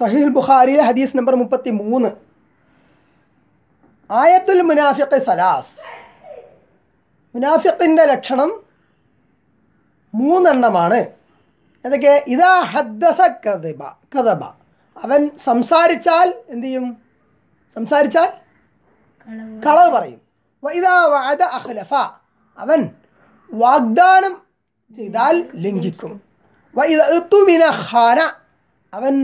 സഹീൽ ബുഖാരിയിലെ ഹദീസ് നമ്പർ മുപ്പത്തി മൂന്ന് ആയത്തുൽ മുനാഫിഖ് സലാസ് മുനാഫിഖിൻ്റെ ലക്ഷണം മൂന്നെണ്ണമാണ് അതൊക്കെ ഇതാ ഹദ്ദസ കഥബ കഥബ അവൻ സംസാരിച്ചാൽ എന്തു ചെയ്യും സംസാരിച്ചാൽ കളവ് പറയും ഇതാ വാദ അവൻ വാഗ്ദാനം ചെയ്താൽ ലംഘിക്കും ഖാന അവൻ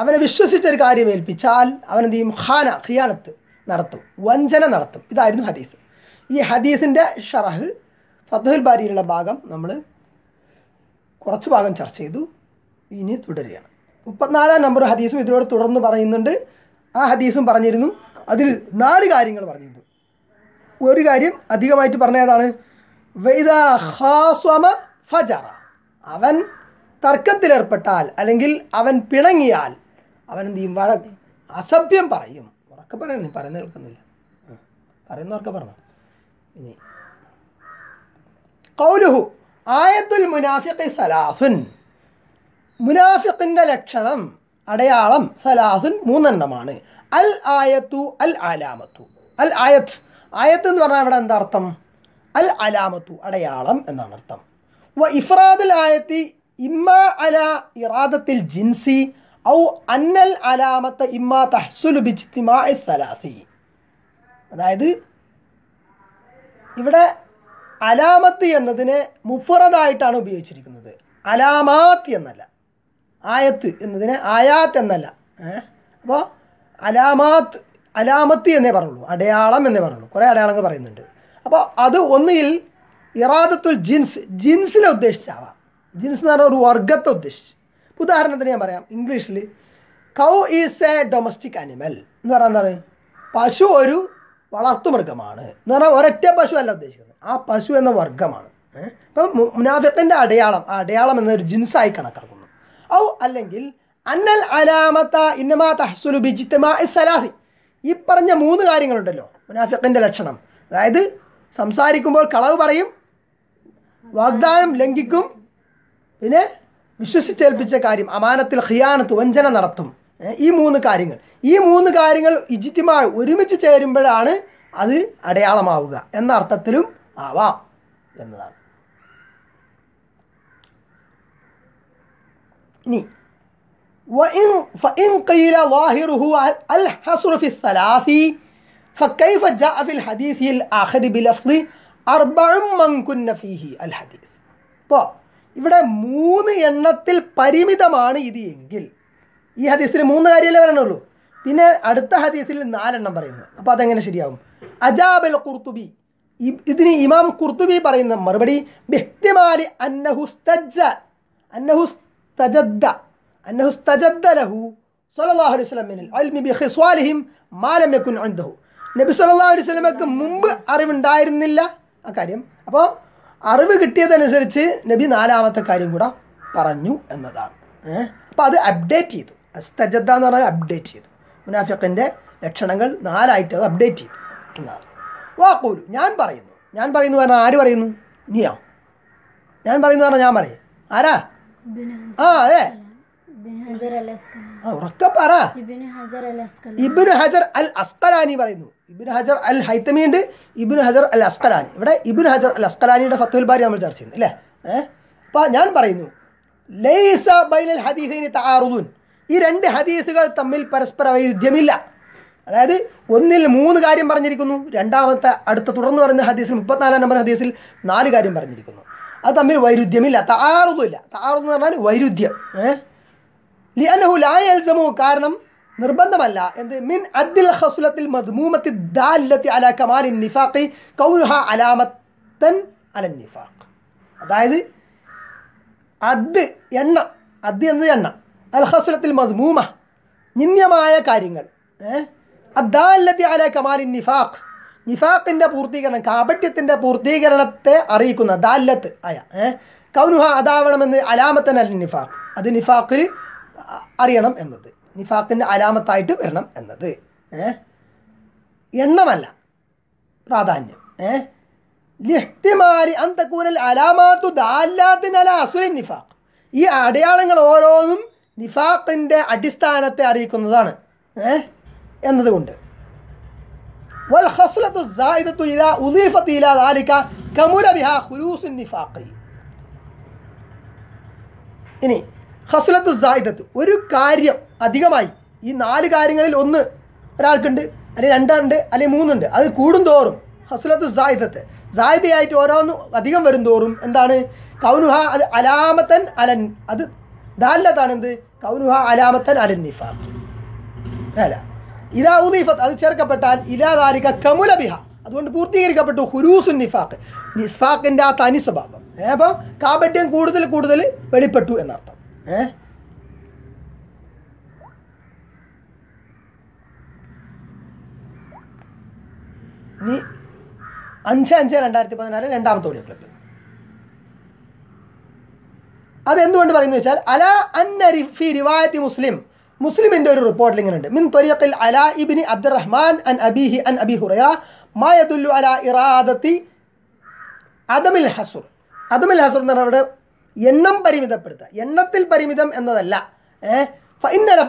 അവനെ വിശ്വസിച്ചൊരു കാര്യം ഏൽപ്പിച്ചാൽ അവനെന്ത് ചെയ്യും ഖാന ഖിയാനത്ത് നടത്തും വഞ്ചന നടത്തും ഇതായിരുന്നു ഹദീസ് ഈ ഹദീസിൻ്റെ ഷറഹ് ഫത്തുൽ ബാരിയിലുള്ള ഭാഗം നമ്മൾ കുറച്ച് ഭാഗം ചർച്ച ചെയ്തു ഇനി തുടരുകയാണ് മുപ്പത്തിനാലാം നമ്പർ ഹദീസും ഇതിനോട് തുടർന്ന് പറയുന്നുണ്ട് ആ ഹദീസും പറഞ്ഞിരുന്നു അതിൽ നാല് കാര്യങ്ങൾ പറഞ്ഞിരുന്നു ഒരു കാര്യം അധികമായിട്ട് പറഞ്ഞതാണ് അവൻ തർക്കത്തിലേർപ്പെട്ടാൽ അല്ലെങ്കിൽ അവൻ പിണങ്ങിയാൽ അവനെന്ത് ചെയ്യും വഴ അസഭ്യം പറയും ഉറക്കെ പറയുന്നു പറയുന്ന കേൾക്കുന്നില്ല പറയുന്നവർക്ക് പറഞ്ഞു ഇനി കൗലുഹു ആയത്തുൽ മുനാഫിഖ് സലാഫുൻ മുനാഫിഖിൻ്റെ ലക്ഷണം അടയാളം സലാഫുൻ മൂന്നെണ്ണമാണ് അൽ ആയത്തു അൽ ആലാമത്തു അൽ ആയത്ത് ആയത്ത് എന്ന് പറഞ്ഞാൽ ഇവിടെ എന്താ അർത്ഥം അൽ അലാമത്തു അടയാളം എന്നാണ് അർത്ഥം വ ഇഫ്രാദുൽ ആയത്തി ഇമ്മ അല ഇറാദത്തിൽ ജിൻസി ഔ അന്നൽ അലാമത്ത ഇമ്മാ തഹ്സുലു സലാസി അതായത് ഇവിടെ അലാമത്ത് എന്നതിനെ മുഫറദായിട്ടാണ് ഉപയോഗിച്ചിരിക്കുന്നത് അലാമാത്ത് എന്നല്ല ആയത്ത് എന്നതിനെ ആയാത്ത് എന്നല്ല അപ്പോൾ അലാമാത്ത് അലാമത്ത് എന്നേ പറയുള്ളൂ അടയാളം എന്നേ പറയുള്ളൂ കുറേ അടയാളങ്ങൾ പറയുന്നുണ്ട് അപ്പോൾ അത് ഒന്നിൽ ഇറാദത്തുൽ ജിൻസ് ജിൻസിനെ ഉദ്ദേശിച്ചാവാം ജിൻസ് എന്ന് പറഞ്ഞാൽ ഒരു വർഗത്തെ ഉദ്ദേശിച്ച് ഉദാഹരണത്തിന് ഞാൻ പറയാം ഇംഗ്ലീഷിൽ cow is a domestic animal എന്ന് പറഞ്ഞാൽ എന്താണ് പശു ഒരു വളർത്തുമൃഗമാണ് എന്ന് പറഞ്ഞാൽ ഒരൊറ്റ പശു അല്ല ഉദ്ദേശിക്കുന്നത് ആ പശു എന്ന വർഗമാണ് അപ്പം മുനാഫത്തിൻ്റെ അടയാളം ആ അടയാളം എന്നൊരു ജിൻസായി കണക്കാക്കുന്നു ഔ അല്ലെങ്കിൽ അന്നൽ അലാമത്ത ഇന്നമാ തഹസുലു ബിജിത്തമാ സലാഹി ഈ പറഞ്ഞ മൂന്ന് കാര്യങ്ങളുണ്ടല്ലോ മുനാഫത്തിൻ്റെ ലക്ഷണം അതായത് സംസാരിക്കുമ്പോൾ കളവ് പറയും വാഗ്ദാനം ലംഘിക്കും പിന്നെ വിശ്വസിച്ചേൽപ്പിച്ച കാര്യം അമാനത്തിൽ ഹിയാനത്ത് വഞ്ചന നടത്തും ഈ മൂന്ന് കാര്യങ്ങൾ ഈ മൂന്ന് കാര്യങ്ങൾ ഇജിത്യമായി ഒരുമിച്ച് ചേരുമ്പോഴാണ് അത് അടയാളമാവുക എന്ന അർത്ഥത്തിലും ആവാം എന്നതാണ് ഇനി ഇപ്പോ ഇവിടെ മൂന്ന് എണ്ണത്തിൽ പരിമിതമാണ് ഇത് എങ്കിൽ ഈ ഹദീസിൽ മൂന്ന് കാര്യമല്ലേ പറയണുള്ളൂ പിന്നെ അടുത്ത ഹദീസിൽ നാലെണ്ണം പറയുന്നു അപ്പോൾ അതെങ്ങനെ ശരിയാവും അജാബൽ കുർത്തുബി ഇതിന് ഇമാം കുർത്തുബി പറയുന്ന മറുപടി ബിഹ്തിമാലി അന്നഹുസ്തജ അന്നഹുസ്തജദ്ദ അന്നഹുസ്തജദ്ദ ലഹു സല്ലല്ലാഹു അലൈഹി വസല്ലം അൽമി ബി ഖിസ്വാലിഹിം മാ ലം യകുൻ ഇൻദഹു നബി സല്ലല്ലാഹു അലൈഹി വസല്ലമക്ക് മുമ്പ് അറിവുണ്ടായിരുന്നില്ല ആ കാര്യം അപ്പോൾ അറിവ് കിട്ടിയതനുസരിച്ച് നബി നാലാമത്തെ കാര്യം കൂടെ പറഞ്ഞു എന്നതാണ് അപ്പോൾ അത് അപ്ഡേറ്റ് ചെയ്തു അസ്തജദ എന്ന് പറഞ്ഞാൽ അപ്ഡേറ്റ് ചെയ്തു മുനാഫിഖിൻ്റെ ലക്ഷണങ്ങൾ നാലായിട്ട് അത് അപ്ഡേറ്റ് ചെയ്തു എന്നാണ് വാക്കൂലു ഞാൻ പറയുന്നു ഞാൻ പറയുന്നു പറഞ്ഞാൽ ആര് പറയുന്നു നീയാ ഞാൻ പറയുന്നു പറഞ്ഞാൽ ഞാൻ പറയും ആരാ ആ അതെ ഉറക്കെ പറ ഇബിന് ഹജർ അൽ അസ്കലാനി പറയുന്നു ഇബിന് ഹജർ അൽ ഹൈത്തമി ഉണ്ട് ഇബിന് ഹജർ അൽ അസ്കലാനി ഇവിടെ ഇബിന് ഹജർ അൽ അസ്കലാനിയുടെ ഫത്തുൽ ബാരി നമ്മൾ ചർച്ച ചെയ്യുന്നു അല്ലേ ഏഹ് ഞാൻ പറയുന്നു ലൈസ ബൈനൽ ഹദീസിന് താറുദൂൻ ഈ രണ്ട് ഹദീസുകൾ തമ്മിൽ പരസ്പര വൈരുദ്ധ്യമില്ല അതായത് ഒന്നിൽ മൂന്ന് കാര്യം പറഞ്ഞിരിക്കുന്നു രണ്ടാമത്തെ അടുത്ത തുടർന്ന് പറയുന്ന ഹദീസിൽ മുപ്പത്തിനാലാം നമ്പർ ഹദീസിൽ നാല് കാര്യം പറഞ്ഞിരിക്കുന്നു അത് തമ്മിൽ വൈരുദ്ധ്യമില്ല താറുതുമില്ല താറുതെന്ന് പറഞ്ഞാൽ വൈരുദ്ധ്യം ഏഹ് ലിഅനഹു ലായൽസമു കാരണം നിർബന്ധമല്ല എന്ത് മിൻ അദ്ദിൽ ഖസ്ലത്തിൽ മദ്മൂമത്തി ദാലത്തി അല കമാലി നിഫാഖി കൗഹ അലാമത്തൻ അല നിഫാഖ് അതായത് അദ് എണ്ണ അദ് എന്നത് എണ്ണ അൽ ഹസുലത്തിൽ മദ്മൂമ നിന്യമായ കാര്യങ്ങൾ അദ്ദാലത്തി അല കമാലി നിഫാഖ് നിഫാഖിൻ്റെ പൂർത്തീകരണം കാപട്യത്തിൻ്റെ പൂർത്തീകരണത്തെ അറിയിക്കുന്ന ദാലത്ത് ആയ കൗനുഹ അതാവണമെന്ന് അലാമത്തൻ അൽ നിഫാഖ് അത് നിഫാഖിൽ അറിയണം എന്നത് നിഫാക്കിൻ്റെ അലാമത്തായിട്ട് വരണം എന്നത് എണ്ണമല്ല പ്രാധാന്യം ഏഹ് ലിഹ്തിമാരി അന്തക്കൂനൽ അലാമാത്തു ദാലാത്തിനല അസുലി നിഫാഖ് ഈ അടയാളങ്ങൾ ഓരോന്നും നിഫാഖിൻ്റെ അടിസ്ഥാനത്തെ അറിയിക്കുന്നതാണ് എന്നതുകൊണ്ട് വൽ ഹസ്ലത്തു സായിദത്തു ഇല ഉദീഫത്ത് ഇല ദാലിക കമുര ബിഹ ഹുലൂസുൻ നിഫാഖി ഇനി ഹസ്ലത്ത് സായിദത്ത് ഒരു കാര്യം അധികമായി ഈ നാല് കാര്യങ്ങളിൽ ഒന്ന് ഒരാൾക്കുണ്ട് അല്ലെങ്കിൽ രണ്ടുണ്ട് അല്ലെങ്കിൽ മൂന്നുണ്ട് അത് കൂടും തോറും ഹസ്ലത്ത് സായിദത്ത് സായിദയായിട്ട് ഓരോന്നും അധികം വരും തോറും എന്താണ് കൗനുഹ അത് അലാമത്തൻ അലൻ അത് ദാലത്താണ് എന്ത് കൗനുഹ അലാമത്തൻ അലൻ നിഫ അല്ല ഇതാ ഉദീഫത്ത് അത് ചേർക്കപ്പെട്ടാൽ ഇലാദാരിക കമുലബിഹ അതുകൊണ്ട് പൂർത്തീകരിക്കപ്പെട്ടു ഹുരൂസു നിഫാഖ് നിസ്ഫാഖിൻ്റെ ആ തനി സ്വഭാവം അപ്പോൾ കാപട്യം കൂടുതൽ കൂടുതൽ വെളിപ്പെട്ടു എന്നർത്ഥം ഏ ഇനി അഞ്ച് അഞ്ച് രണ്ടായിരത്തി പതിനാല് രണ്ടാമത്തെ ഓഡിയോ ക്ലിപ്പ് അതെന്തുകൊണ്ട് പറയുന്നത് വെച്ചാൽ അല അന്നരി ഫി റിവായത്തി മുസ്ലിം മുസ്ലിമിന്റെ ഒരു റിപ്പോർട്ടിൽ ഇങ്ങനെ ഉണ്ട് മിൻ ത്വരീഖിൽ അല ഇബ്നി അബ്ദുറഹ്മാൻ അൻ അബീഹി അൻ അബി ഹുറയ മായതുല്ലു അല ഇറാദത്തി അദമിൽ ഹസുർ അദമിൽ ഹസുർ എന്ന് പറഞ്ഞാൽ അവിടെ എണ്ണം പരിമിതപ്പെടുത്തുക എണ്ണത്തിൽ പരിമിതം എന്നതല്ല ഫൈനൽ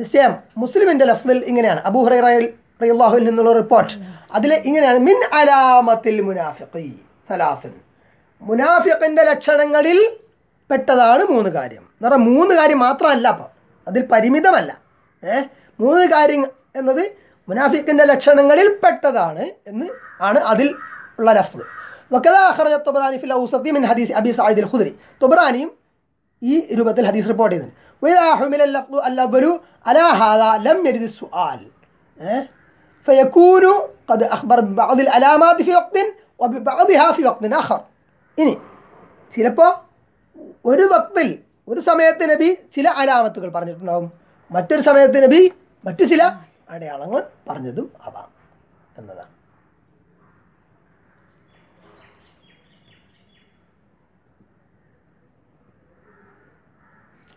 നിശ്ചയം മുസ്ലിമിന്റെ ലഫ്ലിൽ ഇങ്ങനെയാണ് അബൂ ഹുറൈറയിൽ റയ്യാഹുവിൽ നിന്നുള്ള റിപ്പോർട്ട് അതിൽ ഇങ്ങനെയാണ് മിൻ അലാമത്തിൽ മുനാഫിഖി സലാസുൻ ലക്ഷണങ്ങളിൽ പെട്ടതാണ് മൂന്ന് കാര്യം എന്ന് പറഞ്ഞാൽ മൂന്ന് കാര്യം മാത്രമല്ല അപ്പോൾ അതിൽ പരിമിതമല്ല ഏഹ് മൂന്ന് കാര്യം എന്നത് മുനാഫിക്കിൻ്റെ ലക്ഷണങ്ങളിൽ പെട്ടതാണ് എന്ന് ആണ് അതിൽ ഉള്ള ലഫ്ലു وكذا أخرج الطبراني في الأوسط من حديث أبي سعيد الخدري طبراني إي ربة الحديث ريبورت إذن وإذا حمل اللفظ الأول على هذا لم يرد السؤال فيكون قد أخبر بعض العلامات في وقت وببعضها في وقت آخر إني سيربو ഒരു വക്തിൽ ഒരു സമയത്ത് നബി ചില അലാമത്തുകൾ പറഞ്ഞിട്ടുണ്ടാവും മറ്റൊരു സമയത്ത് നബി മറ്റു ചില അടയാളങ്ങൾ പറഞ്ഞതും ആവാം എന്നതാണ്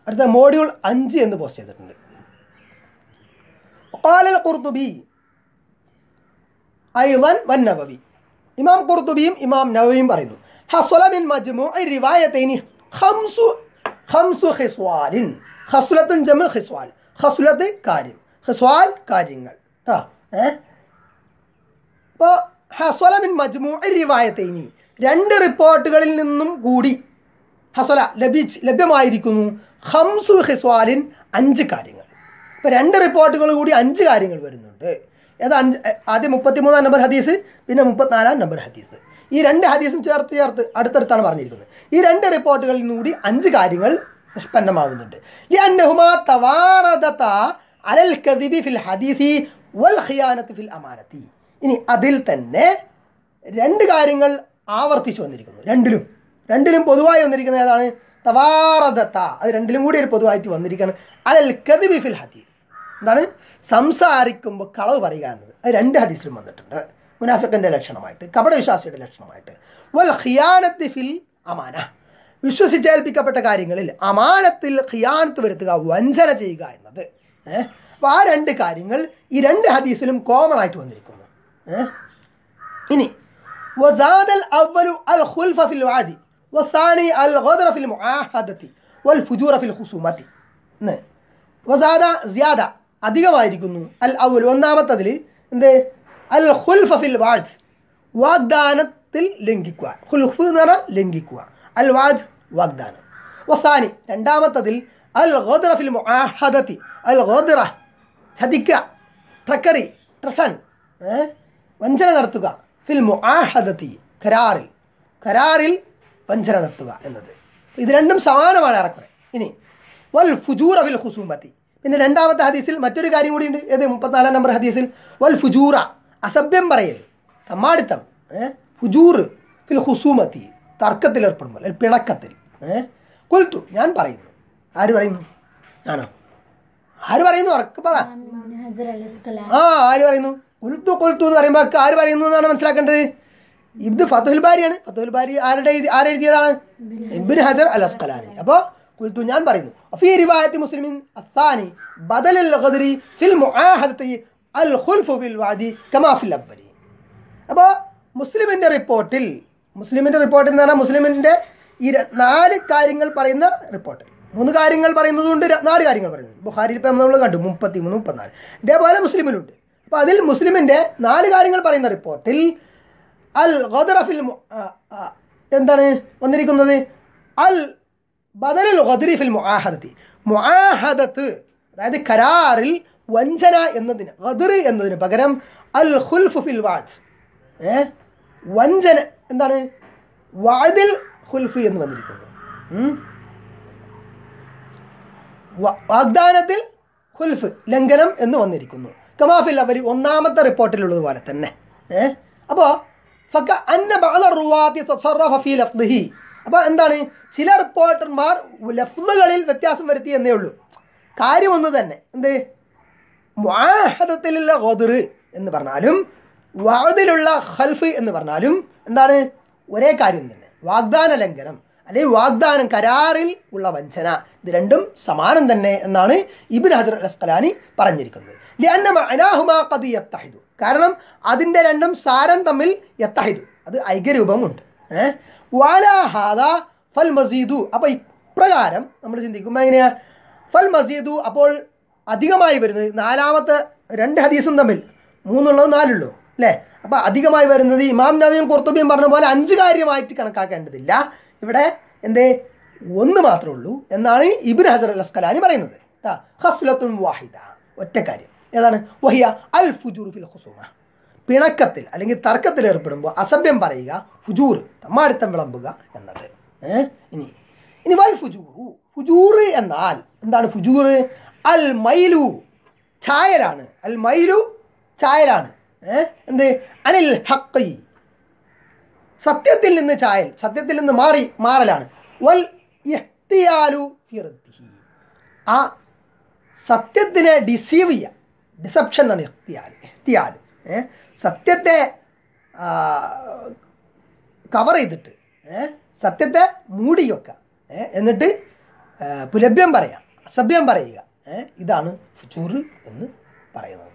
അടുത്ത മോഡ്യൂൾ അഞ്ച് എന്ന് പോസ്റ്റ് ചെയ്തിട്ടുണ്ട് ഖാലൽ ഖുർത്തുബി ഐവൻ വൻ നബവി ഇമാം ഖുർത്തുബിയും ഇമാം നബവിയും പറയുന്നു ഹസ്വലമിൻ മജ്മു റിവായത്തേനി ഹംസു ഹംസു ഹിസ്വാലിൻ ഹസ്ലത്തുൻ ജമു ഹിസ്വാൽ ഹസ്ലത്ത് കാര്യം ഹിസ്വാൽ കാര്യങ്ങൾ ആ അപ്പോൾ ഹസ്വലമിൻ മജ്മു റിവായത്തേനി രണ്ട് റിപ്പോർട്ടുകളിൽ നിന്നും കൂടി ഹസല ലഭിച്ച് ലഭ്യമായിരിക്കുന്നു ഹംസു ഹിസ്വാലിൻ അഞ്ച് കാര്യങ്ങൾ ഇപ്പോൾ രണ്ട് റിപ്പോർട്ടുകൾ കൂടി അഞ്ച് കാര്യങ്ങൾ വരുന്നുണ്ട് ഏതാ അഞ്ച് ആദ്യം മുപ്പത്തിമൂന്നാം നമ്പർ ഹദീസ് പിന്നെ മുപ്പത്തിനാലാം നമ്പർ ഹദീസ് ഈ രണ്ട് ഹദീസും ചേർത്ത് ചേർത്ത് അടുത്തടുത്താണ് പറഞ്ഞിരിക്കുന്നത് ഈ രണ്ട് റിപ്പോർട്ടുകളിൽ കൂടി അഞ്ച് കാര്യങ്ങൾ നിഷ്പന്നമാകുന്നുണ്ട് അലൽ ഫിൽ ഹദീസി വൽ ഫിൽ അമാനത്തി ഇനി അതിൽ തന്നെ രണ്ട് കാര്യങ്ങൾ ആവർത്തിച്ചു വന്നിരിക്കുന്നു രണ്ടിലും രണ്ടിലും പൊതുവായി വന്നിരിക്കുന്ന ഏതാണ് തവാറദത്ത അത് രണ്ടിലും കൂടി ഒരു പൊതുവായിട്ട് വന്നിരിക്കുകയാണ് അലൽ കദിബി ഫിൽ ഹദീസ് എന്താണ് സംസാരിക്കുമ്പോൾ കളവ് പറയുക എന്നത് അത് രണ്ട് ഹദീസിലും വന്നിട്ടുണ്ട് മുനാഫിക്കൻ്റെ ലക്ഷണമായിട്ട് കപടവിശ്വാസിയുടെ ലക്ഷണമായിട്ട് വൽ ഹിയാനത്ത് ഫിൽ അമാന വിശ്വസിച്ചേൽപ്പിക്കപ്പെട്ട കാര്യങ്ങളിൽ അമാനത്തിൽ ഹിയാനത്ത് വരുത്തുക വഞ്ചന ചെയ്യുക എന്നത് അപ്പോൾ ആ രണ്ട് കാര്യങ്ങൾ ഈ രണ്ട് ഹദീസിലും കോമൺ ആയിട്ട് വന്നിരിക്കുന്നു ഇനി വസാദൽ അവലു അൽ ഖുൽഫ ഫിൽ വാദി والثاني الغدر في المعاهدة والفجور في الخصومة وزاد زيادة അധികമായിരിക്കുന്നു അൽ ഔൽ ഒന്നാമത്തതിൽ എന്ത് അൽ ഹുൽഫ ഫിൽ വാജ് വാഗ്ദാനത്തിൽ ലംഘിക്കുക ഹുൽഫ് എന്ന് പറഞ്ഞാൽ ലംഘിക്കുക അൽ വാജ് വാഗ്ദാനം വസാനി രണ്ടാമത്തതിൽ അൽ ഗോദ്ര ഫിൽ മുആഹദത്തി അൽ ഗോദ്ര ചതിക്കുക ട്രക്കറി ട്രസൻ വഞ്ചന നടത്തുക ഫിൽ മുആഹദത്തി കരാറിൽ കരാറിൽ വഞ്ചന നിർത്തുക എന്നത് ഇത് രണ്ടും സമാനമാണ് ഏറെക്കുറെ ഇനി വൽ ഫുജൂർ അവിൽ ഹുസൂമത്തി പിന്നെ രണ്ടാമത്തെ ഹദീസിൽ മറ്റൊരു കാര്യം കൂടി ഉണ്ട് ഏത് മുപ്പത്തിനാലാം നമ്പർ ഹദീസിൽ വൽ ഫുജൂറ അസഭ്യം പറയൽ തമ്മാടിത്തം ഫുജൂർ ഫിൽ ഹുസൂമത്തി തർക്കത്തിൽ ഏർപ്പെടുമ്പോൾ പിണക്കത്തിൽ കൊൽത്തു ഞാൻ പറയുന്നു ആര് പറയുന്നു ആണോ ആര് പറയുന്നു ഉറക്കെ പറ ആ ആര് പറയുന്നു കൊൽത്തു കൊൽത്തു എന്ന് പറയുമ്പോൾ ആര് പറയുന്നു എന്നാണ് മനസ്സിലാക്കേണ്ടത് ഇത് ഫത്തുൽ ബാരിയാണ് ഫത്തുൽ ബാരി ആരുടെ ആരെഴുതിയതാണ് ഇബിൻ ഹജർ അൽ അസ്കലാനി അപ്പോൾ കുൽത്തു ഞാൻ പറയുന്നു ഫീ റിവായത്തി മുസ്ലിമിൻ അസ്താനി ബദൽ അൽ ഖദരി ഫിൽ മുആഹദത്തി അൽ ഖുൽഫു ബിൽ വാദി കമാ ഫിൽ അവലി അപ്പോൾ മുസ്ലിമിൻ്റെ റിപ്പോർട്ടിൽ മുസ്ലിമിൻ്റെ റിപ്പോർട്ടിൽ എന്ന് പറഞ്ഞാൽ മുസ്ലിമിൻ്റെ ഈ നാല് കാര്യങ്ങൾ പറയുന്ന റിപ്പോർട്ട് മൂന്ന് കാര്യങ്ങൾ കൊണ്ട് നാല് കാര്യങ്ങൾ പറയുന്നത് ബുഹാരിയിൽ ഇപ്പം നമ്മൾ കണ്ടു മുപ്പത്തി മൂന്ന് മുപ്പത്തിനാല് ഇതേപോലെ മുസ്ലിമിലുണ്ട് അപ്പോൾ അതിൽ മുസ്ലിമിൻ്റെ നാല് കാര്യങ്ങൾ പറയുന്ന റിപ്പോർട്ടിൽ അൽ ഖദറഫിൽ എന്താണ് വന്നിരിക്കുന്നത് അൽ ബദലിൽ ഖദറിഫിൽ മുഹാഹദത്തി മുഹാഹദത്ത് അതായത് കരാറിൽ വഞ്ചന എന്നതിന് ഗദർ എന്നതിന് പകരം അൽ ഖുൽഫു ഫിൽ വാദ് ഏ വഞ്ചന എന്താണ് വാദിൽ ഖുൽഫ് എന്ന് വന്നിരിക്കുന്നത് വാഗ്ദാനത്തിൽ ഖുൽഫ് ലംഘനം എന്ന് വന്നിരിക്കുന്നു കമാഫിൽ അവർ ഒന്നാമത്തെ റിപ്പോർട്ടിലുള്ളതുപോലെ തന്നെ ഏ അപ്പോൾ അപ്പൊ എന്താണ് ചില റിപ്പോർട്ടർമാർ ലഫ്ലുകളിൽ വ്യത്യാസം വരുത്തി എന്നേ ഉള്ളൂ കാര്യം ഒന്ന് തന്നെ എന്ത് വാഹദത്തിലുള്ള ഹോദറ് എന്ന് പറഞ്ഞാലും വാതിലുള്ള ഹൽഫ് എന്ന് പറഞ്ഞാലും എന്താണ് ഒരേ കാര്യം തന്നെ വാഗ്ദാന ലംഘനം അല്ലെങ്കിൽ വാഗ്ദാനം കരാറിൽ ഉള്ള വഞ്ചന ഇത് രണ്ടും സമാനം തന്നെ എന്നാണ് ഇബിൻ ഹജർ അസ്കലാനി പറഞ്ഞിരിക്കുന്നത് കാരണം അതിൻ്റെ രണ്ടും സാരം തമ്മിൽ യത്താഹിദു അത് ഐക്യരൂപമുണ്ട് ഫൽ മസീദു അപ്പോൾ ഇപ്രകാരം നമ്മൾ ചിന്തിക്കുമ്പോൾ എങ്ങനെയാ ഫൽ മസീദു അപ്പോൾ അധികമായി വരുന്നത് നാലാമത്തെ രണ്ട് ഹദീസും തമ്മിൽ മൂന്നുള്ളതും നാലുള്ളൂ അല്ലേ അപ്പോൾ അധികമായി വരുന്നത് ഇമാം നബിയും കുർത്തുബിയും പറഞ്ഞ പോലെ അഞ്ച് കാര്യമായിട്ട് കണക്കാക്കേണ്ടതില്ല ഇവിടെ എന്തേ ഒന്ന് മാത്രമേ ഉള്ളൂ എന്നാണ് ഇബിൻ ഹസർ അൽ അസ്കലാനി പറയുന്നത് ഹസ്ലത്തുൻ വാഹിദ ഒറ്റ കാര്യം ഏതാണ് വഹിയ അൽ ഫുജൂർ ഫിൽ ഹുസൂമ പിണക്കത്തിൽ അല്ലെങ്കിൽ തർക്കത്തിൽ ഏർപ്പെടുമ്പോൾ അസഭ്യം പറയുക ഫുജൂർ തമ്മാടിത്തം വിളമ്പുക എന്നത് ഇനി ഇനി വൽ ഫുജൂറു ഫുജൂർ എന്നാൽ എന്താണ് ഫുജൂർ അൽ മൈലു ചായലാണ് അൽ മൈലു ചായലാണ് എന്ത് അനിൽ ഹക്കി സത്യത്തിൽ നിന്ന് ചായൽ സത്യത്തിൽ നിന്ന് മാറി മാറലാണ് വൽ ഇഹ്തിയാലു ആ സത്യത്തിനെ ഡിസീവ് ചെയ്യുക ഡിസപ്ഷൻ എന്നാണ് ഇഹ്തിയാൽ ഇഹ്തിയാൽ സത്യത്തെ കവർ ചെയ്തിട്ട് സത്യത്തെ മൂടി വെക്കുക എന്നിട്ട് പുലഭ്യം പറയുക അസഭ്യം പറയുക ഇതാണ് ഫുജൂർ എന്ന് പറയുന്നത്